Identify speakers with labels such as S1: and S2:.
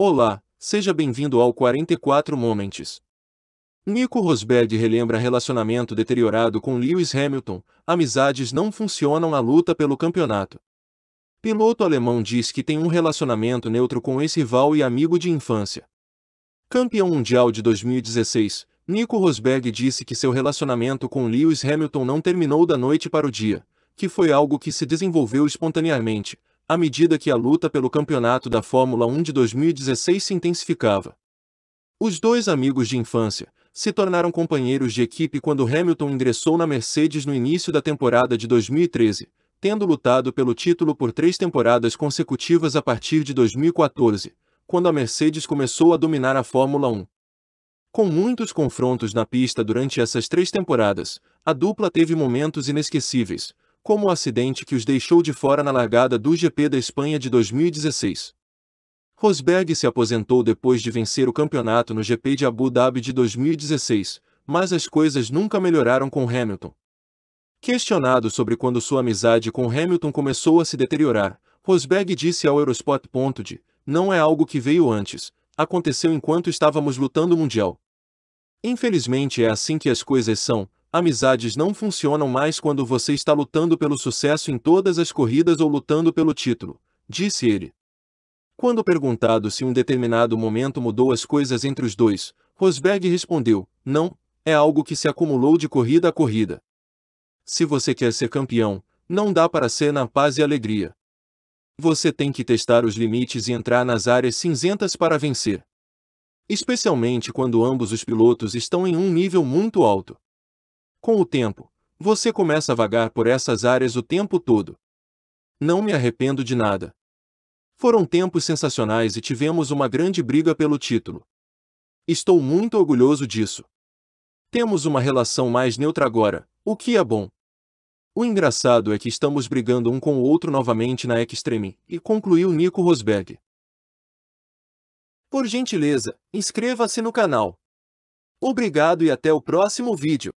S1: Olá, seja bem-vindo ao 44 Moments. Nico Rosberg relembra relacionamento deteriorado com Lewis Hamilton, amizades não funcionam a luta pelo campeonato. Piloto alemão diz que tem um relacionamento neutro com esse rival e amigo de infância. Campeão mundial de 2016, Nico Rosberg disse que seu relacionamento com Lewis Hamilton não terminou da noite para o dia, que foi algo que se desenvolveu espontaneamente, à medida que a luta pelo campeonato da Fórmula 1 de 2016 se intensificava. Os dois amigos de infância se tornaram companheiros de equipe quando Hamilton ingressou na Mercedes no início da temporada de 2013, tendo lutado pelo título por três temporadas consecutivas a partir de 2014, quando a Mercedes começou a dominar a Fórmula 1. Com muitos confrontos na pista durante essas três temporadas, a dupla teve momentos inesquecíveis, como o acidente que os deixou de fora na largada do GP da Espanha de 2016. Rosberg se aposentou depois de vencer o campeonato no GP de Abu Dhabi de 2016, mas as coisas nunca melhoraram com Hamilton. Questionado sobre quando sua amizade com Hamilton começou a se deteriorar, Rosberg disse ao Eurosport. De, não é algo que veio antes, aconteceu enquanto estávamos lutando o Mundial. Infelizmente é assim que as coisas são, amizades não funcionam mais quando você está lutando pelo sucesso em todas as corridas ou lutando pelo título, disse ele. Quando perguntado se um determinado momento mudou as coisas entre os dois, Rosberg respondeu: Não, é algo que se acumulou de corrida a corrida. Se você quer ser campeão, não dá para ser na paz e alegria. Você tem que testar os limites e entrar nas áreas cinzentas para vencer. Especialmente quando ambos os pilotos estão em um nível muito alto. Com o tempo, você começa a vagar por essas áreas o tempo todo. Não me arrependo de nada. Foram tempos sensacionais e tivemos uma grande briga pelo título. Estou muito orgulhoso disso. Temos uma relação mais neutra agora, o que é bom. O engraçado é que estamos brigando um com o outro novamente na Extreme", e concluiu Nico Rosberg. Por gentileza, inscreva-se no canal. Obrigado e até o próximo vídeo.